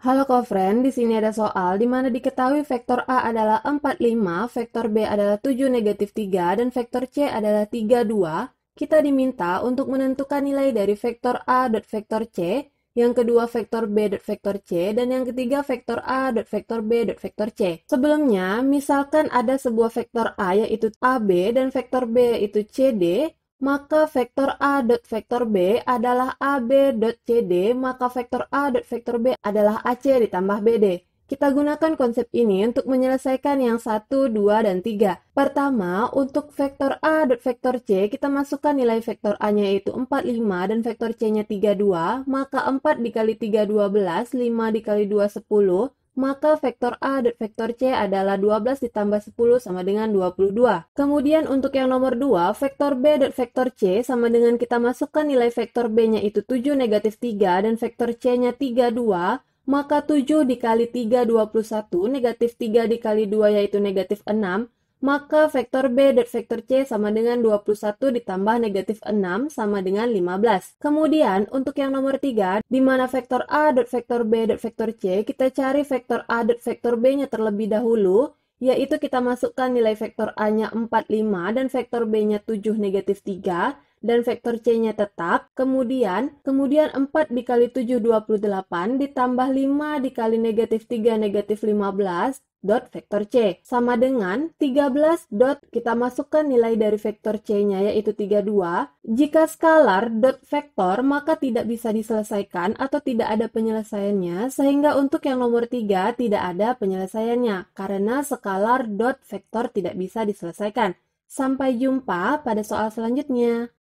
Halo kofren, di sini ada soal di mana diketahui vektor A adalah 45, vektor B adalah 7 negatif 3, dan vektor C adalah 32. Kita diminta untuk menentukan nilai dari vektor A dot vektor C, yang kedua vektor B dot vektor C, dan yang ketiga vektor A dot vektor B dot vektor C. Sebelumnya, misalkan ada sebuah vektor A yaitu AB dan vektor B yaitu CD, maka vektor A dot vektor B adalah AB dot CD, maka vektor A dot vektor B adalah AC ditambah BD. Kita gunakan konsep ini untuk menyelesaikan yang 1, 2, dan 3. Pertama, untuk vektor A dot vektor C, kita masukkan nilai vektor A-nya yaitu 4, 5, dan vektor C-nya 3, 2. Maka 4 dikali 3, 12, 5 dikali 2, 10, maka vektor A dan vektor C adalah 12 ditambah 10 sama dengan 22. Kemudian untuk yang nomor 2, vektor B dan vektor C sama dengan kita masukkan nilai vektor B-nya itu 7 negatif 3 dan vektor C-nya 3, 2, maka 7 dikali 3, 21, negatif 3 dikali 2 yaitu negatif 6, maka vektor B dan vektor C sama dengan 21 ditambah negatif 6 sama dengan 15. Kemudian untuk yang nomor 3, di mana vektor A dan vektor B dan vektor C, kita cari vektor A dan vektor B-nya terlebih dahulu, yaitu kita masukkan nilai vektor A-nya 45 dan vektor B-nya 7 negatif 3, dan vektor C-nya tetap, kemudian kemudian 4 dikali 7 28 ditambah 5 dikali negatif 3 negatif 15 dot vektor C sama dengan 13 dot kita masukkan nilai dari vektor C-nya yaitu 32. Jika skalar dot vektor maka tidak bisa diselesaikan atau tidak ada penyelesaiannya sehingga untuk yang nomor 3 tidak ada penyelesaiannya karena skalar dot vektor tidak bisa diselesaikan. Sampai jumpa pada soal selanjutnya.